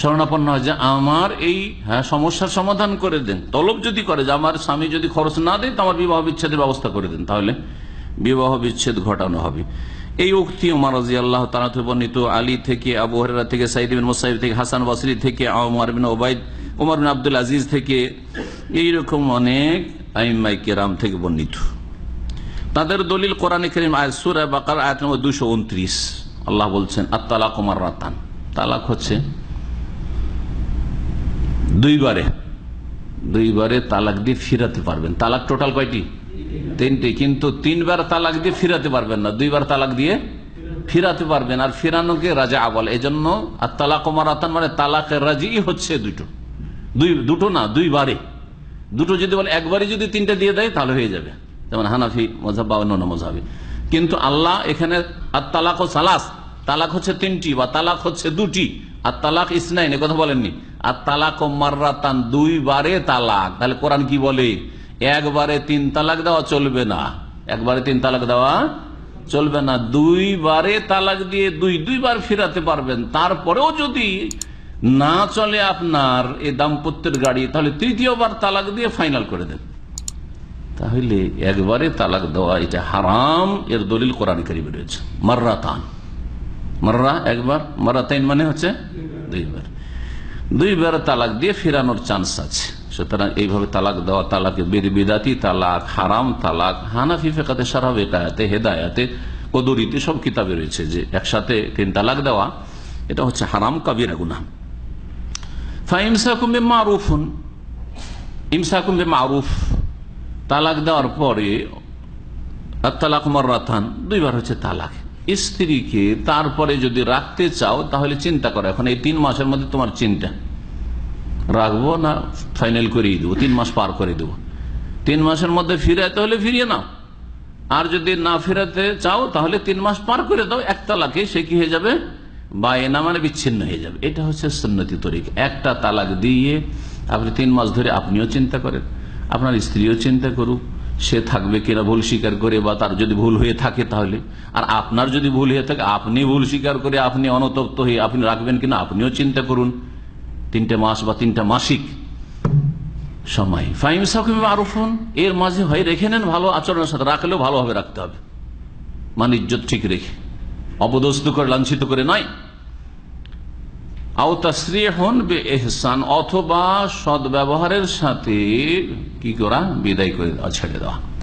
শরণাপন্ন হয় যে আমার এই হ্যাঁ সমস্যার সমাধান করে দেন তলব যদি করে যে আমার স্বামী যদি খরচ না দেয় তো আমার বিবাহ বিচ্ছেদের ব্যবস্থা করে দেন তাহলে বিবাহ বিচ্ছেদ ঘটানো হবে এই উক্তি মারাজি আল্লাহ তালাতে বর্ণিত আলী থেকে আবু হরেরা থেকে সাইদিন মোসাইব থেকে হাসান বাসরি থেকে আমার বিন ওবায়দ উমর বিন আব্দুল আজিজ থেকে এইরকম অনেক আইমাই রাম থেকে বর্ণিত তাদের দলিল কোরআনে করিম সুরা বাকার আয়াত নম্বর দুশো উনত্রিশ আল্লাহ বলছেন আত্মালাক উমার রাতান তালাক হচ্ছে দুইবারে দুইবারে তালাক দিয়ে ফিরাতে পারবেন তালাক টোটাল কয়টি তিনটি কিন্তু তিনবার তালাক দিয়ে ফিরাতে পারবেন না দুইবার তালাক দিয়ে ফিরাতে পারবেন আর ফিরানোকে রাজা বলে এই জন্য আর তালাক মারাতান মানে তালাকের রাজি হচ্ছে দুটো দুই দুটো না দুইবারে দুটো যদি বলে একবারে যদি তিনটা দিয়ে দেয় তাহলে হয়ে যাবে যেমন হানাফি মজাব বা অন্য মজাবি কিন্তু আল্লাহ এখানে আর তালাক ও সালাস তালাক হচ্ছে তিনটি বা তালাক হচ্ছে দুটি আর তালাক ইসনাইন কথা বলেননি আর তালাক মার্রাতান বারে তালাক তাহলে কোরআন কি বলে একবারে তিন তালাক দেওয়া চলবে না একবারে তিন তালাক দেওয়া চলবে না দুই বারে তালাক দিয়ে দুই দুইবার ফিরাতে পারবেন তারপরেও যদি না চলে আপনার এই দাম্পত্যের গাড়ি তাহলে তৃতীয়বার তালাক দিয়ে ফাইনাল করে দেন তাহলে একবারে তালাক দেওয়া এটা হারাম এর দলিল কোরআন করিবে রয়েছে মার্রাতান মার্রা একবার মার্রাতাইন মানে হচ্ছে দুইবার দুইবার তালাক দিয়ে ফিরানোর চান্স আছে সুতরাং এইভাবে তালাক দেওয়া তালাকে বেদাতি তালাক হারাম তালাক হানাফি ফেকাতে সারাবে কায়াতে হেদায়াতে কদরিতে সব কিতাবে রয়েছে যে একসাথে তিন তালাক দেওয়া এটা হচ্ছে হারাম কাবিরা গুনা ফাইমসা কুম্বে মারুফুন ইমসা মারুফ তালাক দেওয়ার পরে তালাক মর্রাথান দুইবার হচ্ছে তালাক স্ত্রীকে তারপরে যদি রাখতে চাও তাহলে চিন্তা করো এখন এই তিন মাসের মধ্যে তোমার চিন্তা রাখবো না ফাইনাল করিয়ে দেবো তিন মাস পার করে দেবো তিন মাসের মধ্যে ফিরে হলে ফিরিয়ে নাও আর যদি না ফেরাতে চাও তাহলে তিন মাস পার করে দাও এক লাখে সে কি হয়ে যাবে বা এনা মানে বিচ্ছিন্ন হয়ে যাবে এটা হচ্ছে সন্ন্যতি তরিক একটা তালাক দিয়ে আপনি তিন মাস ধরে আপনিও চিন্তা করেন আপনার স্ত্রীও চিন্তা করুক সে থাকবে কিনা ভুল স্বীকার করে বা তার যদি ভুল হয়ে থাকে তাহলে আর আপনার যদি ভুল হয়ে থাকে আপনি ভুল স্বীকার করে আপনি অনতপ্ত হয়ে আপনি রাখবেন কিনা আপনিও চিন্তা করুন তিনটা মাস বা তিনটা মাসিক সময় ফাইম সাকিম আরফুন এর মাঝে হয় রেখে নেন ভালো আচরণের সাথে রাখলেও ভালোভাবে রাখতে হবে মানে ইজ্জত ঠিক রেখে অপদস্থ করে লাঞ্ছিত করে নয় আও তাশ্রিহন বে অথবা সদ্ব্যবহারের সাথে কি করা বিদায় করে ছেড়ে দেওয়া